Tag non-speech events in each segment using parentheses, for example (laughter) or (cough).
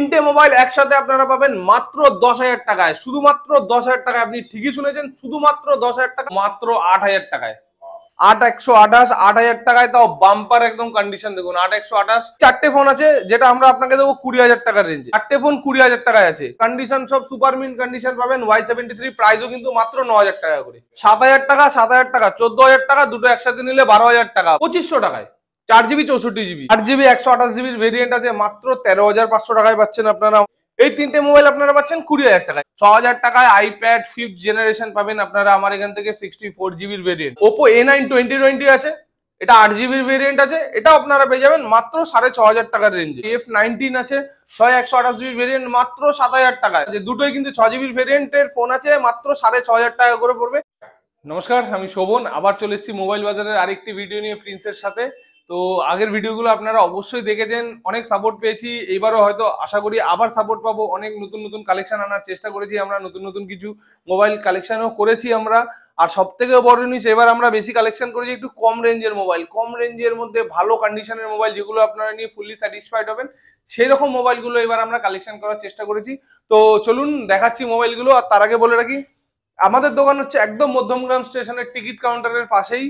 তিনটে মোবাইল একসাথে আপনারা পাবেন মাত্র দশ হাজার টাকায় শুধুমাত্র দশ হাজার টাকায় আপনি ঠিকই শুনেছেন শুধুমাত্র দশ হাজার টাকা মাত্র আট হাজার টাকায় আট একশো আঠাশ আট হাজার টাকায় তাও বাম্পার একদম কন্ডিশন দেখুন আট একশো আঠাশ চারটে ফোন আছে যেটা আমরা আপনাকে দেবো কুড়ি হাজার টাকার রেঞ্জে চারটে ফোন কুড়ি হাজার টাকায় আছে কন্ডিশন সব সুপার মিন কন্ডিশন পাবেন ওয়াই সেভেন্টি থ্রি প্রাইসও কিন্তু মাত্র ন হাজার টাকা করে সাত হাজার টাকা সাত হাজার টাকা চোদ্দ হাজার টাকা দুটো একসাথে নিলে বারো হাজার টাকা পঁচিশশো টাকায় চার জিবি চৌষট্টি জিবি আট জিবি একশো আঠাশ জিবির ভেরিয়েন্ট আছে মাত্র তেরো হাজার পাঁচশো টাকায় পাচ্ছেন আপনারা এই তিনটে মোবাইল আপনারা পাচ্ছেন কুড়ি হাজার টাকায় ছ হাজার টাকায় আইপ্যাড ফিফথ জেনারেশন পাবেন আপনারা আমার এখান থেকে সিক্সটি ফোর জিবির variant Oppo A nine twenty twenty আছে এটা আট জিবির ভেরিয়েন্ট আছে এটা আপনারা পেয়ে যাবেন মাত্র সাড়ে ছ হাজার টাকার রেঞ্জে এফ নাইনটিন আছে ছয় একশো আঠাশ জিবির ভেরিয়েন্ট মাত্র সাত হাজার টাকা যে দুটোই কিন্তু ছ জিবির ভেরিয়েন্টের ফোন আছে মাত্র সাড়ে ছ হাজার টাকা করে পড়বে নমস্কার আমি শোভন আবার চলে এসেছি মোবাইল বাজারের আরেকটি ভিডিও নিয়ে প্রিন্সের সাথে তো আগের ভিডিওগুলো আপনারা অবশ্যই দেখেছেন অনেক সাপোর্ট পেয়েছি এইবারও হয়তো আশা করি আবার সাপোর্ট পাবো অনেক নতুন নতুন কালেকশন আনার চেষ্টা করেছি আমরা নতুন নতুন কিছু মোবাইল কালেকশনও করেছি আমরা আর সব থেকে বড় জিনিস এবার আমরা বেশি কালেকশন করেছি একটু কম রেঞ্জের মোবাইল কম রেঞ্জের মধ্যে ভালো কন্ডিশনের মোবাইল যেগুলো আপনারা নিয়ে ফুললি স্যাটিসফাইড হবেন সেই রকম মোবাইলগুলো এবার আমরা কালেকশন করার চেষ্টা করেছি তো চলুন দেখাচ্ছি মোবাইলগুলো আর তার আগে বলে রাখি আমাদের দোকান হচ্ছে একদম মধ্যমগ্রাম স্টেশনের টিকিট কাউন্টারের পাশেই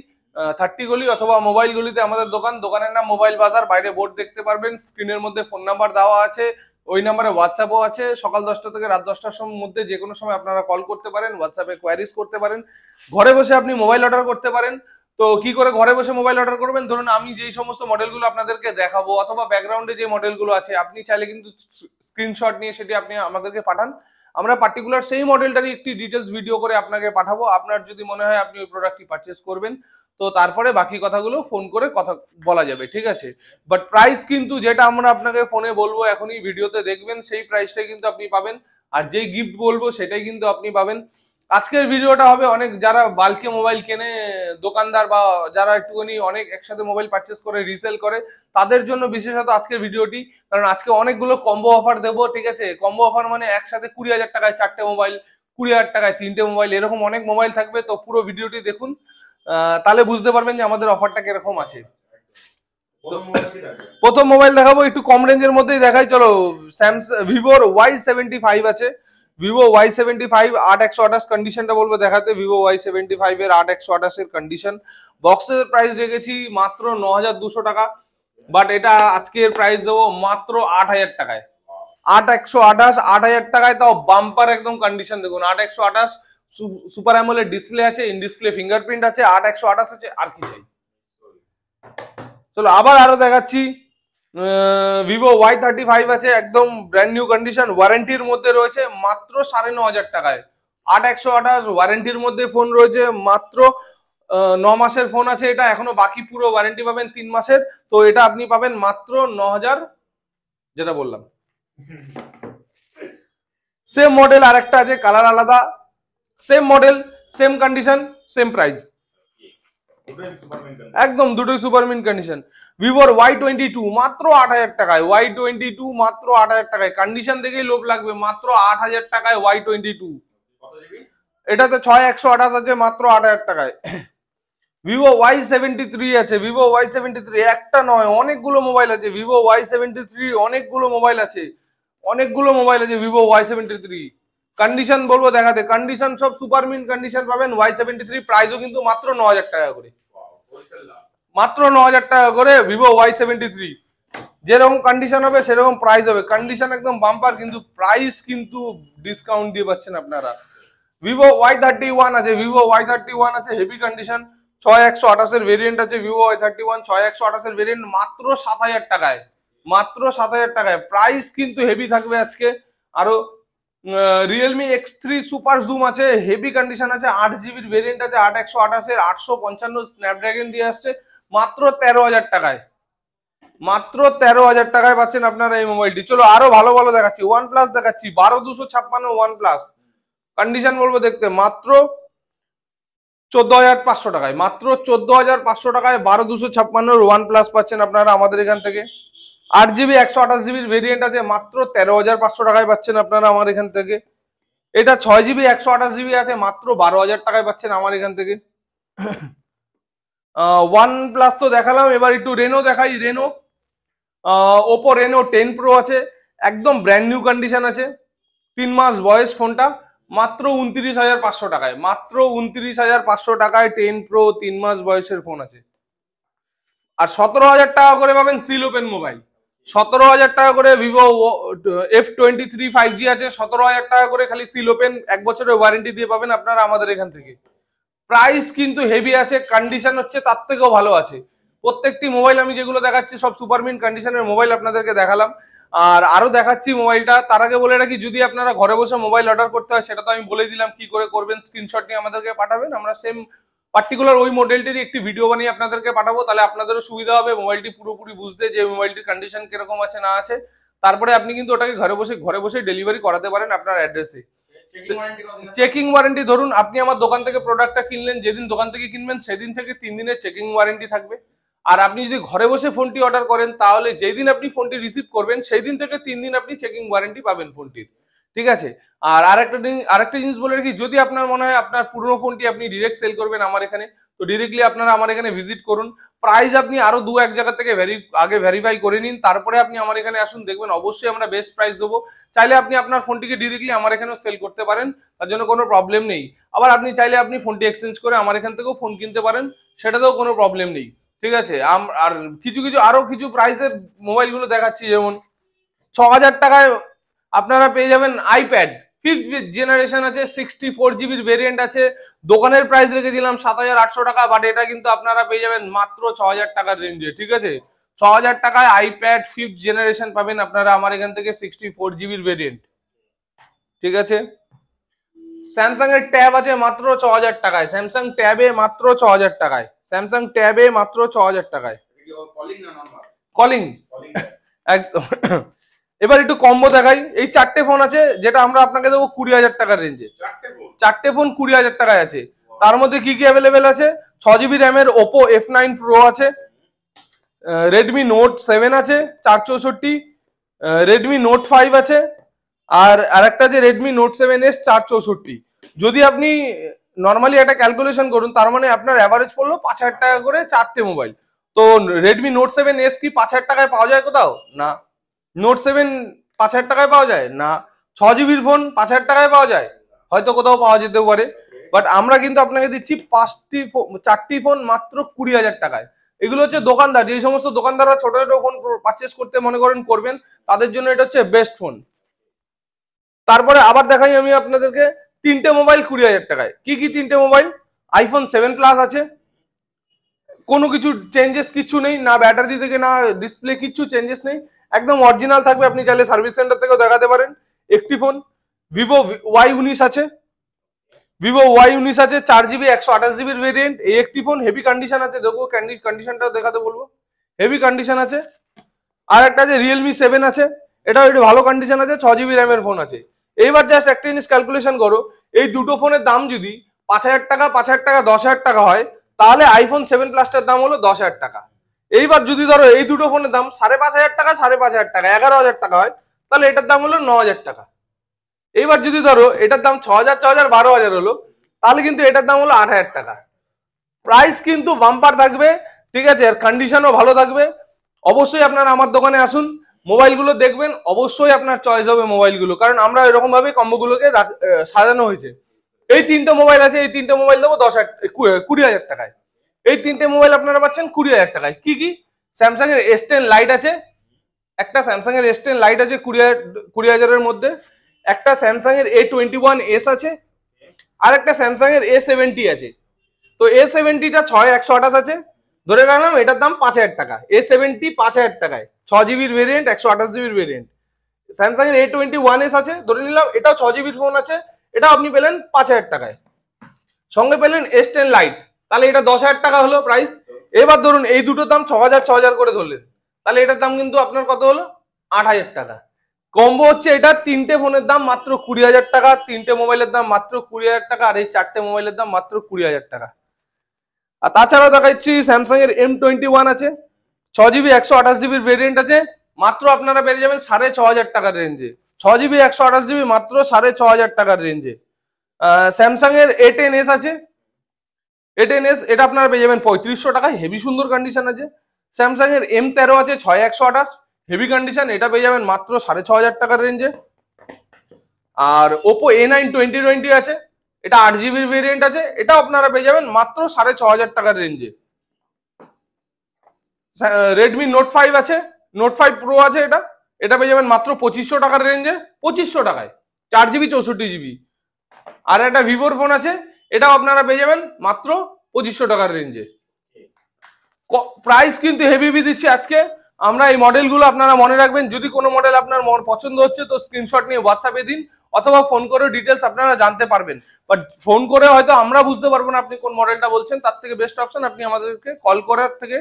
থার্টি গলি অথবা মোবাইল গলিতে আমাদের দোকান দোকানের নাম মোবাইল বাজার বাইরে বোর্ড দেখতে পারবেন স্ক্রিনের মধ্যে ফোন নাম্বার দেওয়া আছে ওই নাম্বারে হোয়াটসঅ্যাপও আছে সকাল দশটা থেকে রাত দশটার মধ্যে যে কোনো সময় আপনারা কল করতে পারেন হোয়াটসঅ্যাপে কোয়ারিজ করতে পারেন ঘরে বসে আপনি মোবাইল অর্ডার করতে পারেন তো কি করে ঘরে বসে মোবাইল অর্ডার করবেন ধরুন আমি যেই সমস্ত মডেলগুলো আপনাদেরকে দেখাবো অথবা ব্যাকগ্রাউন্ডে যে মডেলগুলো আছে আপনি চাইলে কিন্তু স্ক্রিনশট নিয়ে সেটি আপনি আমাদেরকে পাঠান আমরা পার্টিকুলার সেই মডেলটারই একটি ডিটেলস ভিডিও করে আপনাকে পাঠাবো আপনার যদি মনে হয় আপনি ওই প্রোডাক্টটি পারচেস করবেন তো তারপরে বাকি কথাগুলো ফোন করে কথা বলা যাবে ঠিক আছে বাট প্রাইস কিন্তু যেটা আমরা আপনাকে ফোনে বলবো এখনই ভিডিওতে দেখবেন সেই প্রাইসটাই কিন্তু আপনি পাবেন আর যেই গিফট বলবো সেটাই কিন্তু আপনি পাবেন আজকের ভিডিওটা হবে অনেক যারা বালকে মোবাইল কেনে দোকানদার বা যারা একটুখানি অনেক একসাথে মোবাইল পারচেস করে রিসেল করে তাদের জন্য বিশেষত আজকের ভিডিওটি কারণ আজকে অনেকগুলো কম্বো অফার দেবো ঠিক আছে কম্বো অফার মানে একসাথে কুড়ি হাজার টাকায় চারটে মোবাইল কুড়ি হাজার টাকায় তিনটে মোবাইল এরকম অনেক মোবাইল থাকবে তো পুরো ভিডিওটি দেখুন তাহলে বুঝতে পারবেন যে আমাদের অফারটা কিরকম আছে প্রথম মোবাইল দেখাবো একটু কম রেঞ্জের মধ্যেই দেখাই চলো স্যামসাং ভিভোর ওয়াই সেভেন্টি ফাইভ আছে ভিভো ওয়াই সেভেন্টি ফাইভ আট একশো আঠাশ কন্ডিশনটা বলবো দেখাতে ভিভো ওয়াই সেভেন্টি ফাইভ এর আট একশো আঠাশের কন্ডিশন বক্সের প্রাইস রেখেছি মাত্র ন হাজার দুশো টাকা বাট এটা আজকের প্রাইস দেবো মাত্র আট হাজার টাকায় আট একশো আঠাশ আট হাজার টাকায় তাও বাম্পার একদম কন্ডিশন দেখুন আট একশো আঠাশ সুপার অ্যামোলের ডিসপ্লে আছে ইন ডিসপ্লে ফিঙ্গারপ্রিন্ট আছে আট একশো আঠাশ আছে আর কি চাই চলো আবার আরো দেখাচ্ছি ভিভো ওয়াই থার্টি ফাইভ আছে একদম ব্র্যান্ড নিউ কন্ডিশন ওয়ারেন্টির মধ্যে রয়েছে মাত্র সাড়ে ন হাজার টাকায় আট একশো আঠাশ ওয়ারেন্টির মধ্যে ফোন রয়েছে মাত্র ন মাসের ফোন আছে এটা এখনো বাকি পুরো ওয়ারেন্টি পাবেন তিন মাসের তো এটা আপনি পাবেন মাত্র ন হাজার যেটা বললাম সেম মডেল আর একটা আছে কালার আলাদা same model same condition same price একদম দুটোই সুপারমিন কন্ডিশন ভিভোর ওয়াই টোয়েন্টি টু মাত্র আট হাজার টাকায় ওয়াই টোয়েন্টি টু মাত্র আট হাজার টাকায় কন্ডিশন দেখেই লোভ লাগবে মাত্র আট হাজার টাকায় ওয়াই টোয়েন্টি টু এটাতে ছয় একশো আঠাশ আছে মাত্র আট হাজার টাকায় ভিভো ওয়াই সেভেন্টি থ্রি আছে ভিভো ওয়াই সেভেন্টি থ্রি একটা নয় অনেকগুলো মোবাইল আছে ভিভো ওয়াই সেভেন্টি থ্রি অনেকগুলো মোবাইল আছে অনেকগুলো মোবাইল আছে Vivo Y seventy three condition বলবো দেখাতে কন্ডিশন সব সুপারমিন কন্ডিশন পাবেন ওয়াই সেভেন্টি থ্রি প্রাইসও কিন্তু মাত্র ন হাজার টাকা করে মাত্র ন হাজার টাকা করে ভিভো ওয়াই সেভেন্টি থ্রি যেরকম কন্ডিশন হবে সেরকম প্রাইস হবে কন্ডিশন একদম বাম্পার কিন্তু প্রাইস কিন্তু ডিসকাউন্ট দিয়ে পাচ্ছেন আপনারা ভিভো ওয়াই থার্টি ওয়ান আছে ভিভো ওয়াই থার্টি ওয়ান আছে হেভি কন্ডিশন ছয় একশো আঠাশের ভেরিয়েন্ট আছে ভিভো ওয়াই থার্টি ওয়ান ছয় একশো আঠাশের ভেরিয়েন্ট মাত্র সাত হাজার টাকায় মাত্র সাত হাজার টাকায় প্রাইস কিন্তু হেভি থাকবে আজকে আরো Realme X three super zoom আছে হেভি কন্ডিশন আছে আট জিবির ভেরিয়েন্ট আছে আট একশো আঠাশের আটশো পঞ্চান্ন স্ন্যাপড্রাগন দিয়ে আসছে মাত্র তেরো হাজার টাকায় মাত্র তেরো হাজার টাকায় পাচ্ছেন আপনারা এই মোবাইলটি চলো আরো ভালো ভালো দেখাচ্ছি ওয়ান প্লাস দেখাচ্ছি বারো দুশো ছাপ্পান্ন ওয়ান প্লাস কন্ডিশন বলবো দেখতে মাত্র চোদ্দ হাজার পাঁচশো টাকায় মাত্র চোদ্দ হাজার পাঁচশো টাকায় বারো দুশো ছাপ্পান্ন ওয়ান প্লাস পাচ্ছেন আপনারা আমাদের এখান থেকে আট জিবি একশো আঠাশ জিবির ভেরিয়েন্ট আছে মাত্র তেরো হাজার পাঁচশো টাকায় পাচ্ছেন আপনারা আমার এখান থেকে এটা ছয় জিবি একশো আঠাশ জিবি আছে মাত্র বারো হাজার টাকায় পাচ্ছেন আমার এখান থেকে ওয়ান প্লাস তো দেখালাম এবার একটু রেনো দেখাই Reno Oppo Reno ten pro আছে একদম ব্র্যান্ড নিউ কন্ডিশন আছে তিন মাস বয়স ফোনটা মাত্র উনত্রিশ হাজার পাঁচশো টাকায় মাত্র উনত্রিশ হাজার পাঁচশো টাকায় টেন প্রো তিন মাস বয়সের ফোন আছে আর সতেরো হাজার টাকা করে পাবেন সিল ওপেন মোবাইল সতেরো হাজার টাকা করে Vivo F twenty three five G আছে সতেরো হাজার টাকা করে খালি সিল ওপেন এক বছরের ওয়ারেন্টি দিয়ে পাবেন আপনারা আমাদের এখান থেকে প্রাইস কিন্তু হেভি আছে কন্ডিশন হচ্ছে তার থেকেও ভালো আছে প্রত্যেকটি মোবাইল আমি যেগুলো দেখাচ্ছি সব সুপারমিন কন্ডিশনের মোবাইল আপনাদেরকে দেখালাম আর আরও দেখাচ্ছি মোবাইলটা তার আগে বলে রাখি যদি আপনারা ঘরে বসে মোবাইল অর্ডার করতে হয় সেটা তো আমি বলে দিলাম কি করে করবেন স্ক্রিনশট নিয়ে আমাদেরকে পাঠাবেন আমরা সেম পার্টিকুলার ওই মডেলটির একটি ভিডিও বানিয়ে আপনাদেরকে পাঠাবো তাহলে আপনাদেরও সুবিধা হবে মোবাইলটি পুরোপুরি বুঝতে যে মোবাইলটির কন্ডিশন কিরকম আছে না আছে তারপরে আপনি কিন্তু ওটাকে ঘরে বসে ঘরে বসে ডেলিভারি করাতে পারেন আপনার অ্যাড্রেসে চেকিং ওয়ারেন্টি ধরুন আপনি আমার দোকান থেকে প্রোডাক্টটা কিনলেন যেদিন দোকান থেকে কিনবেন সেদিন থেকে তিন দিনের চেকিং ওয়ারেন্টি থাকবে আর আপনি যদি ঘরে বসে ফোনটি অর্ডার করেন তাহলে যেদিন আপনি ফোনটি রিসিভ করবেন সেই দিন থেকে তিন দিন আপনি চেকিং ওয়ারেন্টি পাবেন ফোনটির ঠিক আছে আর আরেকটা আরেকটা জিনিস বলে রাখি যদি আপনার মনে হয় আপনার পুরনো ফোনটি আপনি ডিরেক্ট সেল করবেন আমার এখানে তো ডিরেক্টলি আপনারা আমার এখানে ভিজিট করুন প্রাইস আপনি আরো দু এক জায়গা থেকে ভেরি আগে ভেরিফাই করে নিন তারপরে আপনি আমার এখানে আসুন দেখবেন অবশ্যই আমরা বেস্ট প্রাইস দেবো চাইলে আপনি আপনার ফোনটিকে ডিরেক্টলি আমার এখানেও সেল করতে পারেন তার জন্য কোনো প্রবলেম নেই আবার আপনি চাইলে আপনি ফোনটি এক্সচেঞ্জ করে আমার এখান থেকেও ফোন কিনতে পারেন সেটাতেও কোনো প্রবলেম নেই ঠিক আছে আর কিছু কিছু আরও কিছু প্রাইসের মোবাইলগুলো দেখাচ্ছি যেমন ছ হাজার টাকায় আপনারা পেয়ে যাবেন আইপ্যাড ফিফথ জেনারেশন আছে সিক্সটি ফোর জিবির ভেরিয়েন্ট আছে দোকানের প্রাইস রেখেছিলাম সাত হাজার আটশো টাকা বাট এটা কিন্তু আপনারা পেয়ে যাবেন মাত্র ছ হাজার টাকার রেঞ্জে ঠিক আছে ছ হাজার টাকায় আইপ্যাড ফিফথ জেনারেশন পাবেন আপনারা আমার এখান থেকে সিক্সটি ফোর জিবির ভেরিয়েন্ট ঠিক আছে স্যামসাং এর ট্যাব আছে মাত্র ছ হাজার টাকায় স্যামসাং ট্যাবে মাত্র ছ হাজার টাকায় স্যামসাং ট্যাবে মাত্র ছ হাজার টাকায় কলিং কলিং একদম এবার একটু কম্বো দেখাই এই চারটে ফোন আছে যেটা আমরা আপনাকে দেবো কুড়ি হাজার টাকার রেঞ্জে চারটে ফোন কুড়ি হাজার টাকায় আছে তার মধ্যে কি কি অ্যাভেলেবেল আছে ছ জিবি র্যামের ওপো এফ নাইন প্রো আছে রেডমি নোট সেভেন আছে চার চৌষট্টি রেডমি নোট ফাইভ আছে আর আরেকটা যে রেডমি নোট সেভেন এস চার চৌষট্টি যদি আপনি নর্মালি একটা ক্যালকুলেশন করুন তার মানে আপনার অ্যাভারেজ পড়লো পাঁচ হাজার টাকা করে চারটে মোবাইল তো রেডমি নোট সেভেন এস কি পাঁচ হাজার টাকায় পাওয়া যায় কোথাও না নোট সেভেন পাঁচ হাজার টাকায় পাওয়া যায় না ছ জিবির ফোন পাঁচ হাজার টাকায় পাওয়া যায় হয়তো কোথাও পাওয়া যেতেও পারে বাট আমরা কিন্তু আপনাকে দিচ্ছি পাঁচটি ফোন চারটি ফোন মাত্র কুড়ি হাজার টাকায় এগুলো হচ্ছে দোকানদার যে সমস্ত দোকানদাররা ছোট ছোট ফোন পারচেস করতে মনে করেন করবেন তাদের জন্য এটা হচ্ছে বেস্ট ফোন তারপরে আবার দেখাই আমি আপনাদেরকে তিনটে মোবাইল কুড়ি হাজার টাকায় কি কি তিনটে মোবাইল আইফোন সেভেন প্লাস আছে কোনো কিছু চেঞ্জেস কিছু নেই না ব্যাটারি থেকে না ডিসপ্লে কিছু চেঞ্জেস নেই একদম অরিজিনাল থাকবে আপনি চাইলে সার্ভিস সেন্টার থেকেও দেখাতে পারেন একটি ফোন ভিভো ওয়াই উনিশ আছে ভিভো ওয়াই উনিশ আছে চার জিবি একশো আঠাশ জিবির ভেরিয়েন্ট এই একটি ফোন হেভি কন্ডিশন আছে দেখবো কন্ডিশনটাও দেখাতে বলবো হেভি কন্ডিশন আছে আর একটা আছে রিয়েলমি সেভেন আছে এটাও একটু ভালো কন্ডিশন আছে ছ জিবি র্যামের ফোন আছে এইবার জাস্ট একটা জিনিস ক্যালকুলেশন করো এই দুটো ফোনের দাম যদি পাঁচ হাজার টাকা পাঁচ হাজার টাকা দশ হাজার টাকা হয় তাহলে আইফোন সেভেন প্লাসটার দাম হলো দশ হাজার টাকা এইবার যদি ধরো এই দুটো ফোনের দাম সাড়ে পাঁচ হাজার টাকা সাড়ে পাঁচ হাজার টাকা এগারো হাজার টাকা হয় তাহলে এটার দাম হলো ন হাজার টাকা এইবার যদি ধরো এটার দাম ছ হাজার ছ হাজার বারো হাজার হলো তাহলে কিন্তু এটার দাম হলো আট হাজার টাকা প্রাইস কিন্তু বাম্পার থাকবে ঠিক আছে আর কন্ডিশনও ভালো থাকবে অবশ্যই আপনারা আমার দোকানে আসুন মোবাইলগুলো দেখবেন অবশ্যই আপনার চয়েস হবে মোবাইলগুলো কারণ আমরা এরকমভাবে কম্বোগুলোকে সাজানো হয়েছে এই তিনটা মোবাইল আছে এই তিনটা মোবাইল দেবো দশ হাজার কুড়ি হাজার টাকায় এই তিনটে মোবাইল আপনারা পাচ্ছেন কুড়ি হাজার টাকায় কি কি স্যামসাং এর এস টেন লাইট আছে একটা স্যামসাং এর এস টেন লাইট আছে কুড়ি হাজার কুড়ি হাজারের মধ্যে একটা স্যামসাং এর এ টোয়েন্টি ওয়ান এস আছে আর একটা স্যামসাং এর এ সেভেন্টি আছে তো এ সেভেন্টিটা ছয় একশো আঠাশ আছে ধরে রাখলাম এটার দাম পাঁচ হাজার টাকা এ সেভেন্টি পাঁচ হাজার টাকায় ছ জিবির ভেরিয়েন্ট একশো আঠাশ জিবির ভেরিয়েন্ট স্যামসাং এর এ টোয়েন্টি ওয়ান এস আছে ধরে নিলাম এটাও ছ জিবির ফোন আছে এটা আপনি পেলেন পাঁচ হাজার টাকায় সঙ্গে পেলেন এস টেন লাইট তাহলে এটা দশ হাজার টাকা হলো প্রাইস এবার ধরুন এই দুটোর দাম ছ হাজার ছ হাজার করে ধরলেন তাহলে এটার দাম কিন্তু আপনার কত হলো আট হাজার টাকা কম্বো হচ্ছে এটা তিনটে ফোনের দাম মাত্র কুড়ি হাজার টাকা তিনটে মোবাইলের দাম মাত্র কুড়ি হাজার টাকা আর এই চারটে মোবাইলের দাম মাত্র কুড়ি হাজার টাকা আর তাছাড়াও দেখাচ্ছি স্যামসাং এর এম টোয়েন্টি ওয়ান আছে ছ জিবি একশো আঠাশ জিবির ভেরিয়েন্ট আছে মাত্র আপনারা পেয়ে যাবেন সাড়ে ছ হাজার টাকার রেঞ্জে ছ জিবি একশো আঠাশ জিবি মাত্র সাড়ে ছ হাজার টাকার রেঞ্জে স্যামসাং এর এ টেন এস আছে এটেন এস এটা আপনারা পেয়ে যাবেন পঁয়ত্রিশশো টাকায় হেভি সুন্দর কন্ডিশন আছে স্যামসাং এর এম তেরো আছে ছয় একশো আঠাশ হেভি কন্ডিশন এটা পেয়ে যাবেন মাত্র সাড়ে ছ হাজার টাকার রেঞ্জে আর Oppo A nine twenty twenty আছে এটা আট জিবির ভেরিয়েন্ট আছে এটা আপনারা পেয়ে যাবেন মাত্র সাড়ে ছ হাজার টাকার রেঞ্জে রেডমি নোট ফাইভ আছে নোট ফাইভ প্রো আছে এটা এটা পেয়ে যাবেন মাত্র পঁচিশশো টাকার রেঞ্জে পঁচিশশো টাকায় চার জিবি চৌষট্টি জিবি আর একটা ভিভোর ফোন আছে এটাও আপনারা পেয়ে যাবেন মাত্র পঁচিশশো টাকার রেঞ্জে প্রাইস কিন্তু হেভিভি দিচ্ছি আজকে আমরা এই মডেলগুলো আপনারা মনে রাখবেন যদি কোনো মডেল আপনার মন পছন্দ হচ্ছে তো স্ক্রিনশট নিয়ে হোয়াটসঅ্যাপে দিন অথবা ফোন করে ডিটেলস আপনারা জানতে পারবেন বাট ফোন করে হয়তো আমরা বুঝতে পারবো না আপনি কোন মডেলটা বলছেন তার থেকে বেস্ট অপশন আপনি আমাদেরকে কল করার থেকে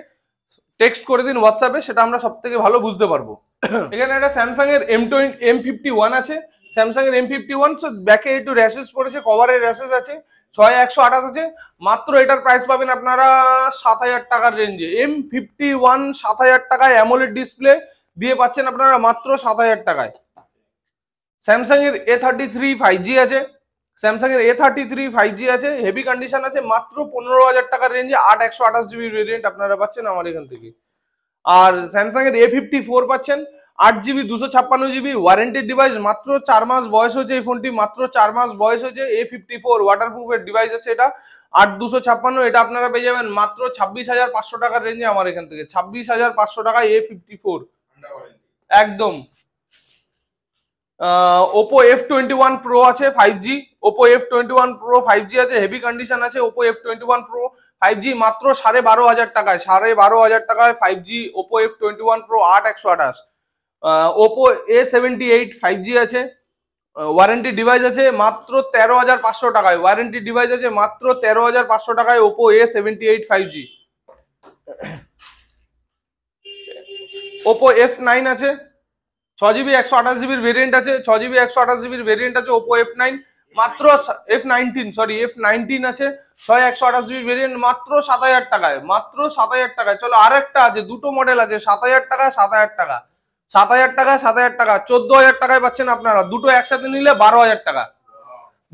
টেক্সট করে দিন হোয়াটসঅ্যাপে সেটা আমরা সব থেকে ভালো বুঝতে পারবো (coughs) এখানে একটা স্যামসাং এর M twenty M fifty one আছে স্যামসাং এর এম ফিফটি ওয়ান ব্যাকে একটু র্যাশেস পড়েছে কভারের র্যাশেস আছে ছয় একশো আঠাশ আছে মাত্র এটার প্রাইস পাবেন আপনারা সাত হাজার টাকার রেঞ্জে এম ফিফটি ওয়ান সাত হাজার টাকায় অ্যামোলেড ডিসপ্লে দিয়ে পাচ্ছেন আপনারা মাত্র সাত হাজার টাকায় স্যামসাংয়ের A thirty three five G আছে স্যামসাংয়ের A thirty three five G আছে হেভি কন্ডিশন আছে মাত্র পনেরো হাজার টাকার রেঞ্জে আট একশো আঠাশ জিবি ভেরিয়েন্ট আপনারা পাচ্ছেন আমার এখান থেকে আর স্যামসাংয়ের এ ফিফটি ফোর পাচ্ছেন আট জিবি দুশো ছাপ্পান্ন জিবি ওয়ারেন্টি ডিভাইস মাত্র চার মাস বয়স হয়েছে এই ফোনটি মাত্র চার মাস বয়স হয়েছে A fifty four water device আছে এটা আট দুশো ছাপ্পান্ন এটা আপনারা পেয়ে যাবেন মাত্র ছাব্বিশ হাজার পাঁচশো টাকার রেঞ্জে আমার এখান থেকে ছাব্বিশ হাজার পাঁচশো টাকা এ ফিফটি ফোর একদম Oppo F twenty one pro আছে five G Oppo F twenty one pro five G আছে হেভি কন্ডিশন আছে Oppo F twenty one pro five G মাত্র সাড়ে বারো হাজার টাকায় সাড়ে বারো হাজার টাকায় five G Oppo F twenty one pro আট একশো আঠাশ Oppo A seventy eight five G আছে ওয়ারেন্টি ডিভাইস আছে মাত্র তেরো হাজার পাঁচশো টাকায় ওয়ারেন্টি ডিভাইস আছে মাত্র তেরো হাজার পাঁচশো টাকায় Oppo A seventy eight five G Oppo F nine আছে ছ জিবি একশো আঠাশ জিবির ভেরিয়েন্ট আছে ছ জিবি একশো আঠাশ জিবির ভেরিয়েন্ট আছে ওপো এফ নাইন মাত্র F nineteen sorry F nineteen আছে ছয় একশো আঠাশ জিবি ভেরিয়েন্ট মাত্র সাত হাজার টাকায় মাত্র সাত হাজার টাকায় চলো আরেকটা আছে দুটো মডেল আছে সাত হাজার টাকা সাত হাজার টাকা সাত হাজার টাকায় সাত হাজার টাকা চোদ্দ হাজার টাকায় পাচ্ছেন আপনারা দুটো একসাথে নিলে বারো হাজার টাকা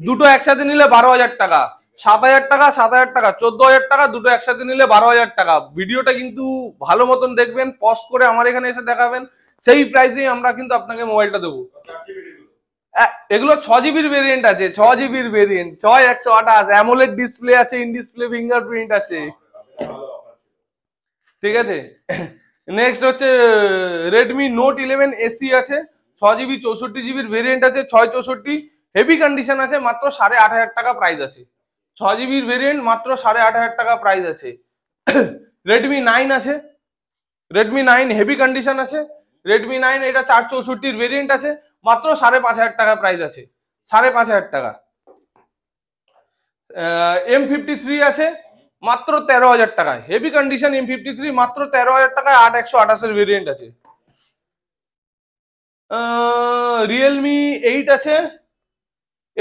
দুটো একসাথে নিলে বারো হাজার টাকা সাত হাজার টাকা সাত হাজার টাকা চোদ্দ হাজার টাকা দুটো একসাথে নিলে বারো হাজার টাকা ভিডিওটা কিন্তু ভালো মতন দেখবেন পজ করে আমার এখানে এসে দেখাবেন সেই প্রাইসেই আমরা কিন্তু আপনাকে মোবাইলটা দেবো এগুলো ছ জিবির ভেরিয়েন্ট আছে ছ জিবির ভেরিয়েন্ট ছয় একশো আঠাশ অ্যামোলেড ডিসপ্লে আছে ইন ডিসপ্লে ফিঙ্গার প্রিন্ট আছে ঠিক আছে নেক্সট হচ্ছে রেডমি নোট ইলেভেন এসি আছে ছ জিবি চৌষট্টি জিবির ভেরিয়েন্ট আছে ছয় চৌষট্টি হেভি কন্ডিশন আছে মাত্র সাড়ে আট হাজার টাকা প্রাইস আছে ছ জিবির ভেরিয়েন্ট মাত্র সাড়ে আট হাজার টাকা প্রাইস আছে রেডমি (coughs) নাইন আছে রেডমি নাইন হেভি কন্ডিশন আছে রেডমি নাইন এটা চার চৌষট্টির ভেরিয়েন্ট আছে মাত্র সাড়ে পাঁচ হাজার টাকা প্রাইস আছে সাড়ে পাঁচ হাজার টাকা এম ফিফটি থ্রি আছে মাত্র তেরো হাজার টাকায় heavy condition M fifty three মাত্র তেরো হাজার টাকায় আট একশো আঠাশের ভেরিয়েন্ট আছে রিয়েলমি এইট আছে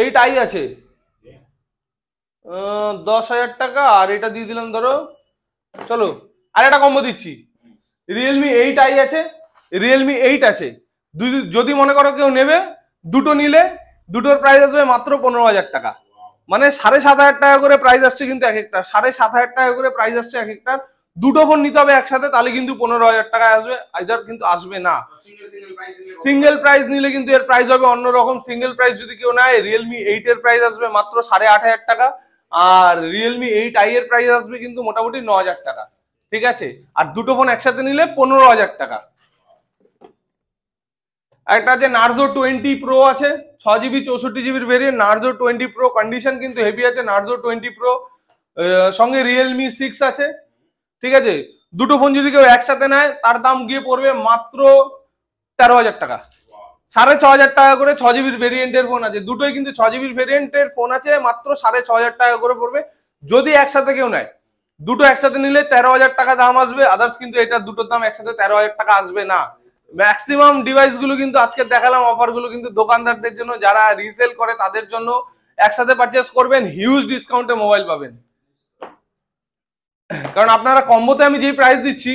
এইট আই আছে দশ হাজার টাকা আর এটা দিয়ে দিলাম ধরো চলো আর একটা কম্বো দিচ্ছি রিয়েলমি এইট আই আছে রিয়েলমি এইট আছে যদি মনে করো কেউ নেবে দুটো নিলে দুটোর প্রাইস আসবে মাত্র পনেরো হাজার টাকা মানে সাড়ে সাত হাজার টাকা করে প্রাইস আসছে কিন্তু এক একটা সাড়ে সাত হাজার টাকা করে প্রাইস আসছে এক একটা দুটো ফোন নিতে হবে একসাথে তাহলে কিন্তু পনেরো হাজার টাকায় আসবে আইদার কিন্তু আসবে না সিঙ্গেল প্রাইস নিলে কিন্তু এর প্রাইস হবে অন্যরকম সিঙ্গেল প্রাইস যদি কেউ নেয় রিয়েলমি এইট এর প্রাইস আসবে মাত্র সাড়ে আট হাজার টাকা আর রিয়েলমি এইট আই এর প্রাইস আসবে কিন্তু মোটামুটি ন হাজার টাকা ঠিক আছে আর দুটো ফোন একসাথে নিলে পনেরো হাজার টাকা একটা আছে নার্জো টোয়েন্টি প্রো আছে ছ জিবি চৌষট্টি জিবির variant Narzo twenty pro condition কিন্তু হেভি আছে নার্জো টোয়েন্টি প্রো সঙ্গে রিয়েলমি সিক্স আছে ঠিক আছে দুটো ফোন যদি কেউ একসাথে নেয় তার দাম গিয়ে পড়বে মাত্র তেরো হাজার টাকা সাড়ে ছ হাজার টাকা করে ছ জিবির ভেরিয়েন্টের ফোন আছে দুটোই কিন্তু ছ জিবির ভেরিয়েন্টের ফোন আছে মাত্র সাড়ে ছ হাজার টাকা করে পড়বে যদি একসাথে কেউ নেয় দুটো একসাথে নিলে তেরো হাজার টাকা দাম আসবে আদার্স কিন্তু এটা দুটোর দাম একসাথে তেরো হাজার টাকা আসবে না ম্যাক্সিমাম ডিভাইসগুলো কিন্তু আজকে দেখালাম অফারগুলো কিন্তু দোকানদারদের জন্য যারা রিসেল করে তাদের জন্য একসাথে পারচেস করবেন হিউজ ডিসকাউন্টে মোবাইল পাবেন কারণ আপনারা কম্বোতে আমি যেই প্রাইস দিচ্ছি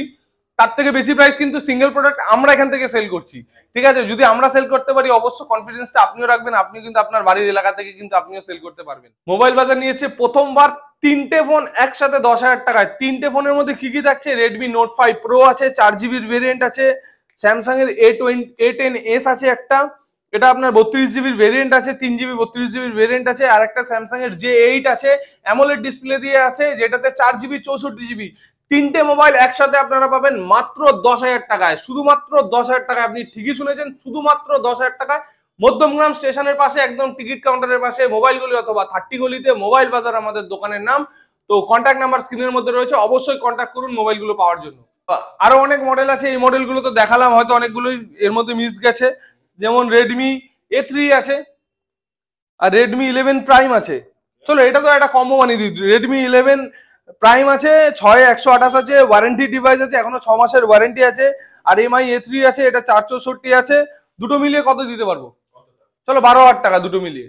তার থেকে বেশি প্রাইস কিন্তু সিঙ্গেল প্রোডাক্ট আমরা এখান থেকে সেল করছি ঠিক আছে যদি আমরা সেল করতে পারি অবশ্য কনফিডেন্সটা আপনিও রাখবেন আপনিও কিন্তু আপনার বাড়ির এলাকা থেকে কিন্তু আপনিও সেল করতে পারবেন মোবাইল বাজার নিয়েছে প্রথমবার তিনটে ফোন একসাথে দশ হাজার টাকায় তিনটে ফোনের মধ্যে কি কি থাকছে রেডমি নোট ফাইভ প্রো আছে চার জিবির ভেরিয়েন্ট আছে স্যামসাং এর এ টোয়েন্টি টেন এস আছে একটা এটা আপনার বত্রিশ জিবির ভেরিয়েন্ট আছে তিন জিবি বত্রিশ জিবির ভেরিয়েন্ট আছে আর একটা স্যামসাং এর জে এইট আছে অ্যামোলেড ডিসপ্লে দিয়ে আছে যেটাতে চার জিবি চৌষট্টি জিবি তিনটে মোবাইল একসাথে আপনারা পাবেন মাত্র দশ হাজার টাকায় শুধুমাত্র দশ হাজার টাকায় আপনি ঠিকই শুনেছেন শুধুমাত্র দশ হাজার টাকায় মধ্যমগ্রাম স্টেশনের পাশে একদম টিকিট কাউন্টারের পাশে মোবাইল গলি অথবা থার্টি গলিতে মোবাইল বাজার আমাদের দোকানের নাম তো কন্ট্যাক্ট নাম্বার স্ক্রিনের মধ্যে রয়েছে অবশ্যই কন্ট্যাক্ট করুন মোবাইলগুলো পাওয়ার জন্য আরো অনেক মডেল আছে এই মডেলগুলো তো দেখালাম হয়তো অনেকগুলোই এর মধ্যে মিস গেছে যেমন রেডমি এ থ্রি আছে আর রেডমি ইলেভেন প্রাইম আছে চলো এটা তো একটা কম্বো বানিয়ে দিই রেডমি ইলেভেন প্রাইম আছে ছয় একশো আঠাশ আছে ওয়ারেন্টি ডিভাইস আছে এখনো ছ মাসের ওয়ারেন্টি আছে আর এমআই এ থ্রি আছে এটা চার চৌষট্টি আছে দুটো মিলিয়ে কত দিতে পারবো চলো বারো হাজার টাকা দুটো মিলিয়ে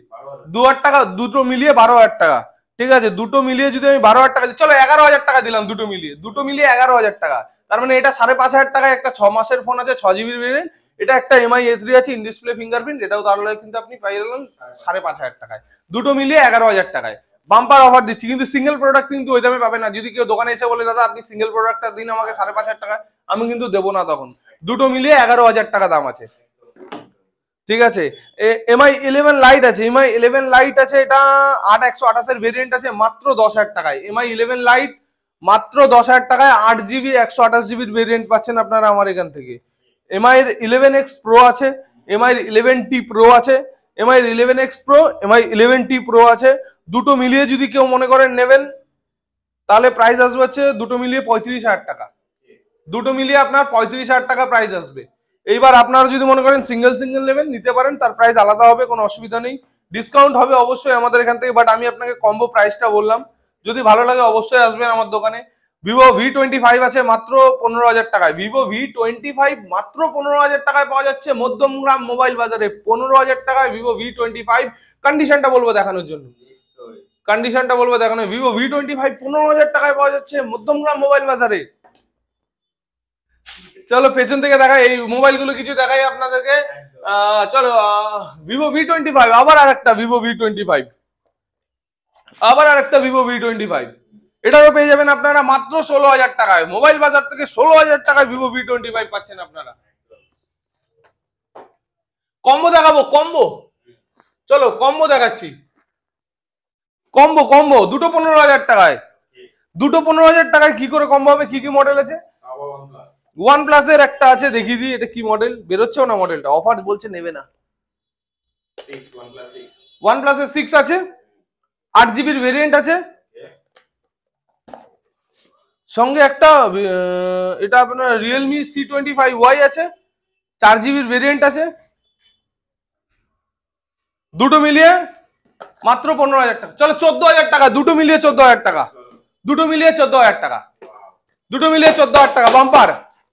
দু হাজার টাকা দুটো মিলিয়ে বারো হাজার টাকা ঠিক আছে দুটো মিলিয়ে যদি আমি বারো হাজার টাকা চলো এগারো হাজার টাকা দিলাম দুটো মিলিয়ে দুটো মিলিয়ে এগারো হাজার টাকা তার মানে এটা সাড়ে পাঁচ হাজার টাকায় একটা ছ মাসের ফোন আছে ছ জিবির ভেরিয়েন্ট এটা একটা এমআই এস আছে ইনডিসপ্লে ফিঙ্গারপ্রিন্ট এটাও তাহলে কিন্তু আপনি পাই গেলেন সাড়ে পাঁচ হাজার টাকায় দুটো মিলিয়ে এগারো হাজার টাকায় বাম্পার অফার দিচ্ছি কিন্তু সিঙ্গেল প্রোডাক্ট কিন্তু ওই দামে পাবে না যদি কেউ দোকানে এসে বলে দাদা আপনি সিঙ্গেল প্রোডাক্টটা দিন আমাকে সাড়ে পাঁচ হাজার টাকা আমি কিন্তু দেবো না তখন দুটো মিলিয়ে এগারো হাজার টাকা দাম আছে ঠিক আছে এমআই ইলেভেন লাইট আছে এমআই ইলেভেন লাইট আছে এটা আট একশো আঠাশের ভেরিয়েন্ট আছে মাত্র দশ হাজার টাকায় এমআই ইলেভেন লাইট মাত্র দশ হাজার টাকায় আট জিবি একশো আঠাশ জিবির ভেরিয়েন্ট পাচ্ছেন আপনারা আমার এখান থেকে এমআইয়ের ইলেভেন এক্স প্রো আছে এমআইয়ের ইলেভেন টি প্রো আছে এমআইয়ের eleven X pro Mi eleven T pro আছে দুটো মিলিয়ে যদি কেউ মনে করেন নেবেন তাহলে প্রাইস আসবে হচ্ছে দুটো মিলিয়ে পঁয়ত্রিশ হাজার টাকা দুটো মিলিয়ে আপনার পঁয়ত্রিশ হাজার টাকা প্রাইস আসবে এইবার আপনারা যদি মনে করেন সিঙ্গেল সিঙ্গেল নেবেন নিতে পারেন তার প্রাইস আলাদা হবে কোনো অসুবিধা নেই ডিসকাউন্ট হবে অবশ্যই আমাদের এখান থেকে বাট আমি আপনাকে কম্বো প্রাইসটা বললাম যদি ভালো লাগে অবশ্যই আসবেন আমার দোকানে ভিভো ভি টোয়েন্টি ফাইভ আছে মাত্র পনেরো হাজার টাকায় ভিভো ভি টোয়েন্টি ফাইভ মাত্র পনেরো হাজার টাকায় পাওয়া যাচ্ছে মধ্যমগ্রাম মোবাইল বাজারে পনেরো হাজার টাকায় ভিভো ভি টোয়েন্টি ফাইভ কন্ডিশনটা বলবো দেখানোর জন্য কন্ডিশনটা বলবো দেখানো ভিভো ভি টোয়েন্টি ফাইভ পনেরো হাজার টাকায় পাওয়া যাচ্ছে মধ্যমগ্রাম মোবাইল বাজারে চলো পেছন থেকে দেখাই এই মোবাইলগুলো কিছু দেখাই আপনাদেরকে চলো ভিভো ভি টোয়েন্টি ফাইভ আবার আর একটা ভিভো ভি টোয়েন্টি ফাইভ আবার আর একটা ভিভো ভি টোয়েন্টি ফাইভ এটারও পেয়ে যাবেন আপনারা মাত্র ষোলো হাজার টাকায় মোবাইল বাজার থেকে ষোলো হাজার টাকায় ভিভো ভি টোয়েন্টি ফাইভ পাচ্ছেন আপনারা কম্বো দেখাবো কম্বো চলো কম্বো দেখাচ্ছি কম্বো কম্বো দুটো পনেরো হাজার টাকায় দুটো পনেরো হাজার টাকায় কি করে কম্বো হবে কি কি মডেল আছে ওয়ান প্লাসের একটা আছে দেখিয়ে দিই এটা কি মডেল বেরোচ্ছেও না মডেলটা অফার বলছে নেবে না ওয়ান প্লাসের সিক্স আছে আট জিবির ভেরিয়েন্ট আছে সঙ্গে একটা এটা আপনার Realme C twenty five Y আছে চার জিবির ভেরিয়েন্ট আছে দুটো মিলিয়ে মাত্র পনেরো হাজার টাকা চলো চোদ্দ হাজার টাকা দুটো মিলিয়ে চোদ্দ হাজার টাকা দুটো মিলিয়ে চোদ্দ হাজার টাকা দুটো মিলিয়ে চোদ্দ হাজার টাকা বাম্পার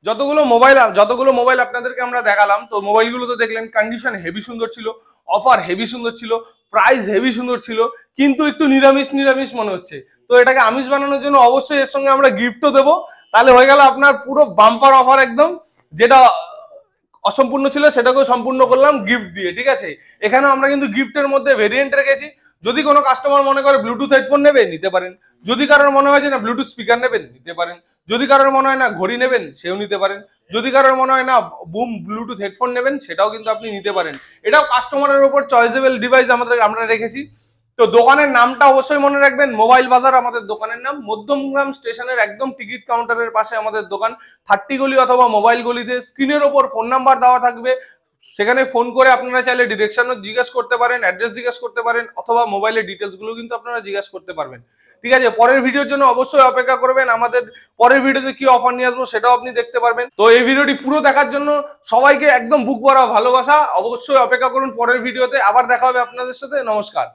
যতগুলো মোবাইল যতগুলো মোবাইল আপনাদেরকে আমরা দেখালাম তো মোবাইলগুলো তো দেখলেন কন্ডিশন হেভি সুন্দর ছিল অফার হেভি সুন্দর ছিল প্রাইস হেভি সুন্দর ছিল কিন্তু একটু নিরামিষ নিরামিষ মনে হচ্ছে তো এটাকে আমিষ বানানোর জন্য অবশ্যই এর সঙ্গে আমরা গিফটও দেবো তাহলে হয়ে গেল আপনার পুরো বাম্পার অফার একদম যেটা অসম্পূর্ণ ছিল সেটাকেও সম্পূর্ণ করলাম গিফট দিয়ে ঠিক আছে এখানেও আমরা কিন্তু গিফটের মধ্যে ভেরিয়েন্ট রেখেছি যদি কোনো কাস্টমার মনে করে ব্লুটুথ হেডফোন নেবে নিতে পারেন যদি কারোর মনে হয় যে না ব্লুটুথ স্পিকার নেবেন নিতে পারেন যদি কারোর মনে হয় না ঘড়ি নেবেন সেও নিতে পারেন যদি কারোর মনে হয় না বুম ব্লুটুথ হেডফোন নেবেন সেটাও কিন্তু আপনি নিতে পারেন এটাও কাস্টমারের ওপর চয়েসেবল ডিভাইস আমাদের আমরা রেখেছি তো দোকানের নামটা অবশ্যই মনে রাখবেন মোবাইল বাজার আমাদের দোকানের নাম মধ্যমগ্রাম স্টেশনের একদম টিকিট কাউন্টারের পাশে আমাদের দোকান থার্টি গলি অথবা মোবাইল গলিতে স্ক্রিনের ওপর ফোন নাম্বার দেওয়া থাকবে সেখানে ফোন করে আপনারা চাইলে ডিরেকশনও জিজ্ঞাসা করতে পারেন অ্যাড্রেস জিজ্ঞাসা করতে পারেন অথবা মোবাইলের ডিটেলসগুলো কিন্তু আপনারা জিজ্ঞাসা করতে পারবেন ঠিক আছে পরের ভিডিওর জন্য অবশ্যই অপেক্ষা করবেন আমাদের পরের ভিডিওতে কি অফার নিয়ে আসবো সেটাও আপনি দেখতে পারবেন তো এই ভিডিওটি পুরো দেখার জন্য সবাইকে একদম বুক করা ভালোবাসা অবশ্যই অপেক্ষা করুন পরের ভিডিওতে আবার দেখা হবে আপনাদের সাথে নমস্কার